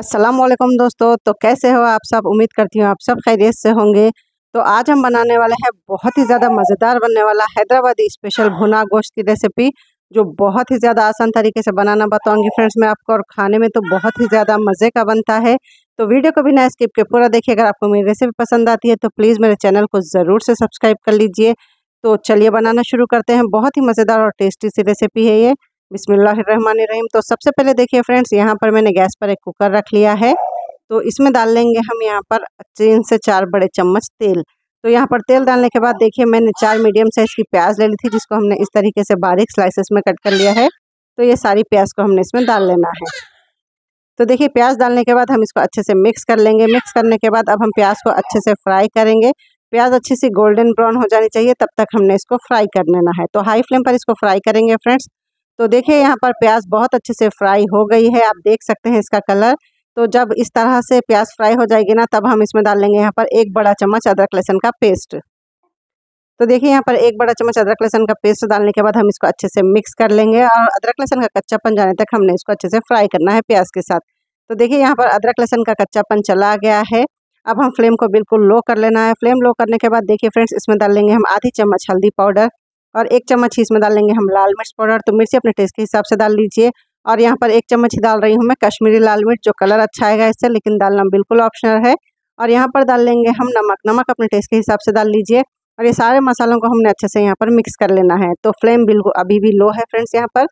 अस्सलाम वालेकुम दोस्तों तो कैसे हो आप सब उम्मीद करती हूँ आप सब खैरियत से होंगे तो आज हम बनाने वाले हैं बहुत ही ज़्यादा मज़ेदार बनने वाला हैदराबादी स्पेशल भुना गोश्त की रेसिपी जो बहुत ही ज़्यादा आसान तरीके से बनाना बताऊँगी फ्रेंड्स मैं आपको और खाने में तो बहुत ही ज़्यादा मज़े का बनता है तो वीडियो को भी ना स्किप के पूरा देखिए अगर आपको मेरी रेसिपी पसंद आती है तो प्लीज़ मेरे चैनल को ज़रूर से सब्सक्राइब कर लीजिए तो चलिए बनाना शुरू करते हैं बहुत ही मज़ेदार और टेस्टी सी रेसिपी है ये बिसमीम तो सबसे पहले देखिए फ्रेंड्स यहाँ पर मैंने गैस पर एक कुकर रख लिया है तो इसमें डाल लेंगे हम यहाँ पर तीन से चार बड़े चम्मच तेल तो यहाँ पर तेल डालने के बाद देखिए मैंने चार मीडियम साइज़ की प्याज ले ली थी जिसको हमने इस तरीके से बारीक स्लाइसेस में कट कर लिया है तो ये सारी प्याज को हमने इसमें डाल लेना है तो देखिए प्याज डालने के बाद हम इसको अच्छे से मिक्स कर लेंगे मिक्स करने के बाद अब हम प्याज को अच्छे से फ्राई करेंगे प्याज अच्छी सी गोल्डन ब्राउन हो जानी चाहिए तब तक हमने इसको फ्राई कर लेना है तो हाई फ्लेम पर इसको फ्राई करेंगे फ्रेंड्स तो देखिए यहाँ पर प्याज बहुत अच्छे से फ्राई हो गई है आप देख सकते हैं इसका कलर तो जब इस तरह से प्याज फ्राई हो जाएगी ना तब हम इसमें डाल लेंगे यहाँ पर एक बड़ा चम्मच अदरक लहसुन का पेस्ट तो देखिए यहाँ पर एक बड़ा चम्मच अदरक लहसन का पेस्ट डालने के बाद हम इसको अच्छे से मिक्स कर लेंगे और अदरक लहसन का कच्चापन जाने तक हमने इसको अच्छे से फ्राई करना है प्याज के साथ तो देखिए यहाँ पर अदरक लहसन का कच्चापन चला गया है अब हम फ्लेम को बिल्कुल लो कर लेना है फ्लेम लो करने के बाद देखिए फ्रेंड्स इसमें डाल लेंगे हम आधी चम्मच हल्दी पाउडर और एक चम्मच ही इसमें डाल लेंगे हम लाल मिर्च पाउडर तो मिर्ची अपने टेस्ट के हिसाब से डाल लीजिए और यहाँ पर एक चम्मच ही डाल रही हूँ मैं कश्मीरी लाल मिर्च जो कलर अच्छा आएगा इससे लेकिन डालना बिल्कुल ऑप्शनल है और यहाँ पर डाल लेंगे हम नमक नमक अपने टेस्ट के हिसाब से डाल लीजिए और ये सारे मसालों को हमने अच्छे से यहाँ पर मिक्स कर लेना है तो फ्लेम बिल्कुल अभी भी लो है फ्रेंड्स यहाँ पर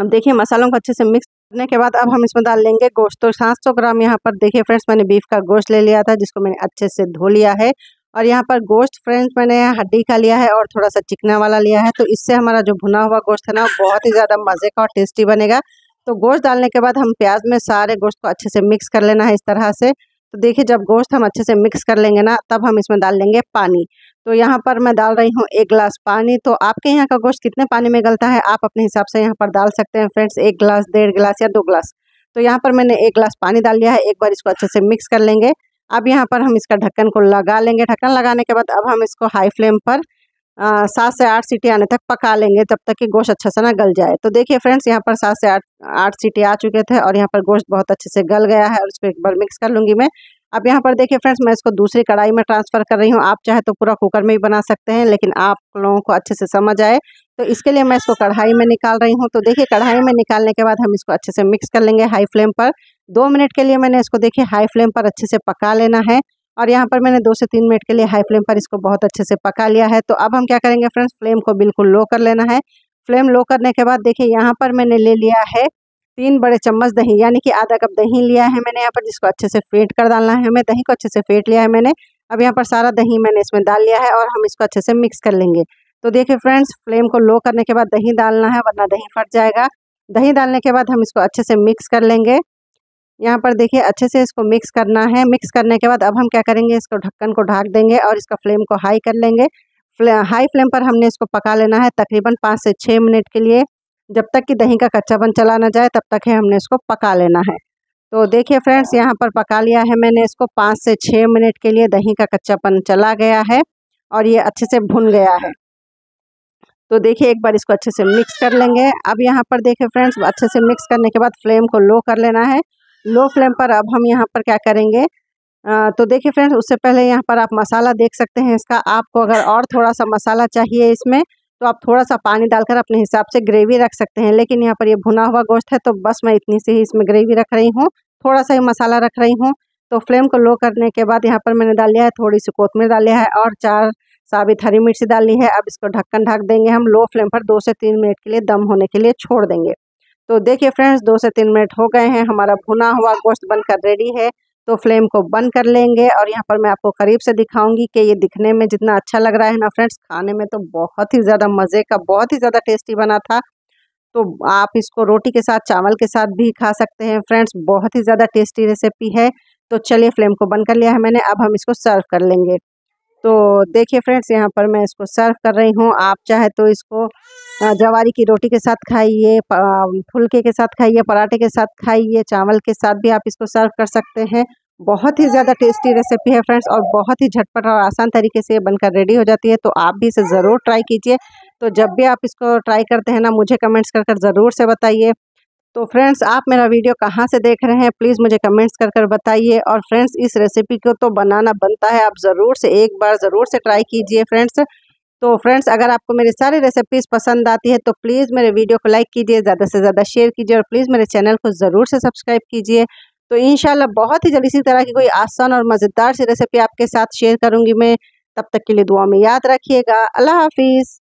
अब देखिए मसालों को अच्छे से मिक्स करने के बाद अब हम इसमें डाल लेंगे गोश्त तो सात सौ ग्राम यहाँ पर देखिए फ्रेंड्स मैंने बीफ का गोश्त ले लिया था जिसको मैंने अच्छे से धो लिया है और यहाँ पर गोश्त फ्रेंड्स मैंने हड्डी का लिया है और थोड़ा सा चिकना वाला लिया है तो इससे हमारा जो भुना हुआ गोश्त है ना बहुत ही ज़्यादा मज़े का और टेस्टी बनेगा तो गोश्त डालने के बाद हम प्याज में सारे गोश्त को अच्छे से मिक्स कर लेना है इस तरह से तो देखिए जब गोश्त हम अच्छे से मिक्स कर लेंगे ना तब हम इसमें डाल लेंगे पानी तो यहाँ पर मैं डाल रही हूँ एक गिलास पानी तो आपके यहाँ का गोश्त कितने पानी में गलता है आप अपने हिसाब से यहाँ पर डाल सकते हैं फ्रेंड्स एक गिलास डेढ़ गिलास या दो गिलास तो यहाँ पर मैंने एक गिलास पानी डाल लिया है एक बार इसको अच्छे से मिक्स कर लेंगे अब यहाँ पर हम इसका ढक्कन को लगा लेंगे ढक्कन लगाने के बाद अब हम इसको हाई फ्लेम पर सात से आठ सीटी आने तक पका लेंगे तब तक कि गोश्त अच्छा से ना गल जाए तो देखिए फ्रेंड्स यहाँ पर सात से आठ आठ सीटी आ चुके थे और यहाँ पर गोश्त बहुत अच्छे से गल गया है और इसको एक बार मिक्स कर लूँगी मैं अब यहाँ पर देखिए फ्रेंड्स मैं इसको दूसरी कढ़ाई में ट्रांसफ़र कर रही हूँ आप चाहे तो पूरा कुकर में भी बना सकते हैं लेकिन आप लोगों को अच्छे से समझ आए तो इसके लिए मैं इसको कढ़ाई में निकाल रही हूँ तो देखिए कढ़ाई में निकालने के बाद हम इसको अच्छे से मिक्स कर लेंगे हाई फ्लेम पर दो मिनट के लिए मैंने इसको देखिए हाई फ्लेम पर अच्छे से पका लेना है और यहाँ पर मैंने दो से तीन मिनट के लिए हाई फ्लेम पर इसको बहुत अच्छे से पका लिया है तो अब हम क्या करेंगे फ्रेंड्स फ्लेम को बिल्कुल लो कर लेना है फ्लेम लो करने के बाद देखिए यहाँ पर मैंने ले लिया है तीन बड़े चम्मच दही यानी कि आधा कप दही लिया है मैंने यहाँ पर जिसको अच्छे से फेंट कर डालना है हमें दही को अच्छे से फेंट लिया है मैंने अब यहाँ पर सारा दही मैंने इसमें डाल लिया है और हम इसको अच्छे से मिक्स कर लेंगे तो देखिए फ्रेंड्स फ्लेम को लो करने के बाद दही डालना है वरना दही फट जाएगा दही डालने के बाद हम इसको अच्छे से मिक्स कर लेंगे यहाँ पर देखिए अच्छे से इसको मिक्स करना है मिक्स करने के बाद अब हम क्या करेंगे इसको ढक्कन को ढाक देंगे और इसका फ्लेम को हाई कर लेंगे फ्ले, हाई फ्लेम पर हमने इसको पका लेना है तकरीबन पाँच से छः मिनट के लिए जब तक कि दही का कच्चापन चला ना जाए तब तक है हमने इसको पका लेना है तो देखिए फ्रेंड्स यहाँ पर पका लिया है मैंने इसको पाँच से छः मिनट के लिए दही का कच्चापन चला गया है और ये अच्छे से भुन गया है तो देखिए एक बार इसको अच्छे से मिक्स कर लेंगे अब यहाँ पर देखिए फ्रेंड्स अच्छे से मिक्स करने के बाद फ्लेम को लो कर लेना है लो फ्लेम पर अब हम यहाँ पर क्या करेंगे आ, तो देखिए फ्रेंड्स उससे पहले यहाँ पर आप मसाला देख सकते हैं इसका आपको अगर और थोड़ा सा मसाला चाहिए इसमें तो आप थोड़ा सा पानी डालकर अपने हिसाब से ग्रेवी रख सकते हैं लेकिन यहाँ पर ये भुना हुआ गोश्त है तो बस मैं इतनी सी ही इसमें ग्रेवी रख रही हूँ थोड़ा सा ही मसाला रख रही हूँ तो फ्लेम को लो करने के बाद यहाँ पर मैंने डाल लिया है थोड़ी सी कोतमीर डाल लिया है और चार साबित हरी मिर्ची डालनी है अब इसको ढक्कन ढक देंगे हम लो फ्लेम पर दो से तीन मिनट के लिए दम होने के लिए छोड़ देंगे तो देखिए फ्रेंड्स दो से तीन मिनट हो गए हैं हमारा भुना हुआ गोश्त बनकर रेडी है तो फ्लेम को बंद कर लेंगे और यहाँ पर मैं आपको करीब से दिखाऊंगी कि ये दिखने में जितना अच्छा लग रहा है ना फ्रेंड्स खाने में तो बहुत ही ज़्यादा मज़े का बहुत ही ज़्यादा टेस्टी बना था तो आप इसको रोटी के साथ चावल के साथ भी खा सकते हैं फ्रेंड्स बहुत ही ज़्यादा टेस्टी रेसिपी है तो चलिए फ्लेम को बंद कर लिया है मैंने अब हम इसको सर्व कर लेंगे तो देखिए फ्रेंड्स यहाँ पर मैं इसको सर्व कर रही हूँ आप चाहे तो इसको जवारी की रोटी के साथ खाइए फुलके के साथ खाइए पराठे के साथ खाइए चावल के साथ भी आप इसको सर्व कर सकते हैं बहुत ही ज़्यादा टेस्टी रेसिपी है फ्रेंड्स और बहुत ही झटपट और आसान तरीके से ये बनकर रेडी हो जाती है तो आप भी इसे ज़रूर ट्राई कीजिए तो जब भी आप इसको ट्राई करते हैं ना मुझे कमेंट्स कर कर ज़रूर से बताइए तो फ्रेंड्स आप मेरा वीडियो कहाँ से देख रहे हैं प्लीज़ मुझे कमेंट्स कर कर बताइए और फ्रेंड्स इस रेसिपी को तो बनाना बनता है आप ज़रूर से एक बार ज़रूर से ट्राई कीजिए फ्रेंड्स तो फ्रेंड्स अगर आपको मेरी सारी रेसिपीज़ पसंद आती है तो प्लीज़ मेरे वीडियो को लाइक कीजिए ज़्यादा से ज़्यादा शेयर कीजिए और प्लीज़ मेरे चैनल को ज़रूर से सब्सक्राइब कीजिए तो इन बहुत ही जल्द इसी तरह की कोई आसान और मज़ेदार सी रेसिपी आपके साथ शेयर करूँगी मैं तब तक के लिए दुआ में याद रखिएगा अल्लाह हाफिज़